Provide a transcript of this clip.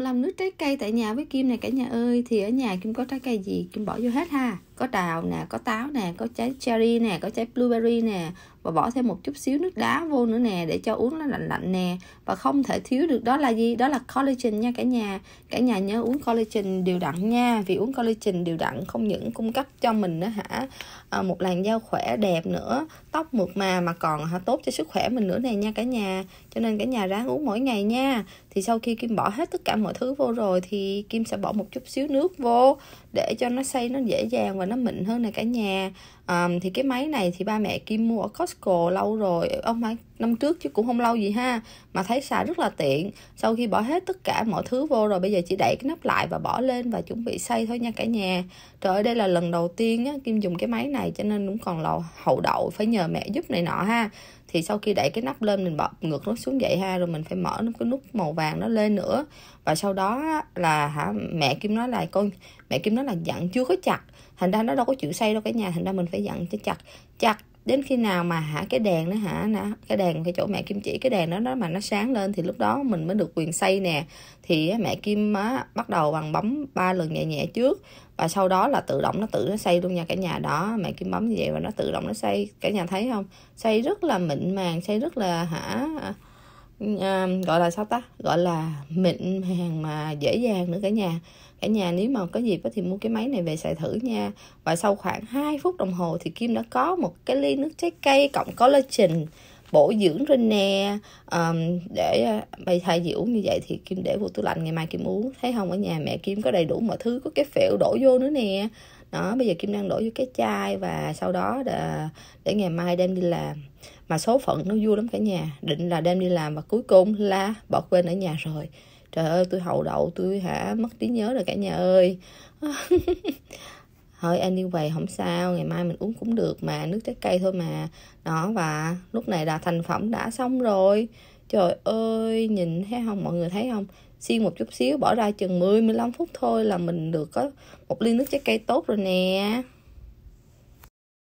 Làm nước trái cây tại nhà với Kim này cả nhà ơi Thì ở nhà Kim có trái cây gì Kim bỏ vô hết ha Có đào nè, có táo nè, có trái cherry nè, có trái blueberry nè và bỏ thêm một chút xíu nước đá vô nữa nè để cho uống nó lạnh lạnh nè và không thể thiếu được đó là gì đó là collagen nha cả nhà cả nhà nhớ uống collagen đều đặn nha vì uống collagen đều đặn không những cung cấp cho mình nữa hả à, một làn da khỏe đẹp nữa tóc mượt mà mà còn hả tốt cho sức khỏe mình nữa nè nha cả nhà cho nên cả nhà ráng uống mỗi ngày nha thì sau khi kim bỏ hết tất cả mọi thứ vô rồi thì kim sẽ bỏ một chút xíu nước vô để cho nó xây nó dễ dàng và nó mịn hơn nè cả nhà à, thì cái máy này thì ba mẹ kim mua ở Costco Costco lâu rồi ông phải năm trước chứ cũng không lâu gì ha mà thấy xài rất là tiện sau khi bỏ hết tất cả mọi thứ vô rồi bây giờ chỉ đẩy cái nắp lại và bỏ lên và chuẩn bị xây thôi nha cả nhà trời ơi đây là lần đầu tiên á, Kim dùng cái máy này cho nên cũng còn là hậu đậu phải nhờ mẹ giúp này nọ ha thì sau khi đẩy cái nắp lên mình bật ngược nó xuống vậy ha rồi mình phải mở cái nút màu vàng nó lên nữa và sau đó là hả mẹ kim nói là con mẹ kim nói là dặn chưa có chặt thành ra nó đâu có chịu xây đâu cả nhà thành ra mình phải dặn cho chặt chặt đến khi nào mà hả cái đèn nó hả nè cái đèn cái chỗ mẹ kim chỉ cái đèn đó nó mà nó sáng lên thì lúc đó mình mới được quyền xây nè thì mẹ kim á, bắt đầu bằng bấm ba lần nhẹ nhẹ trước và sau đó là tự động nó tự nó xây luôn nha cả nhà đó mẹ kim bấm như vậy và nó tự động nó xây cả nhà thấy không xây rất là mịn màng xây rất là hả à, gọi là sao ta gọi là mịn hàng mà dễ dàng nữa cả nhà cả nhà nếu mà có dịp thì mua cái máy này về xài thử nha và sau khoảng 2 phút đồng hồ thì Kim đã có một cái ly nước trái cây cộng collagen bổ dưỡng rồi nè um, để ờ, bày thai diễu như vậy thì kim để vô tủ lạnh ngày mai kim uống thấy không ở nhà mẹ kim có đầy đủ mọi thứ có cái phễu đổ vô nữa nè đó bây giờ kim đang đổ vô cái chai và sau đó để, để ngày mai đem đi làm mà số phận nó vui lắm cả nhà định là đem đi làm và cuối cùng là bỏ quên ở nhà rồi trời ơi tôi hậu đậu tôi hả mất trí nhớ rồi cả nhà ơi thôi anyway không sao ngày mai mình uống cũng được mà nước trái cây thôi mà đó và lúc này là thành phẩm đã xong rồi trời ơi nhìn thấy không mọi người thấy không xiên một chút xíu bỏ ra chừng 10 15 phút thôi là mình được có một ly nước trái cây tốt rồi nè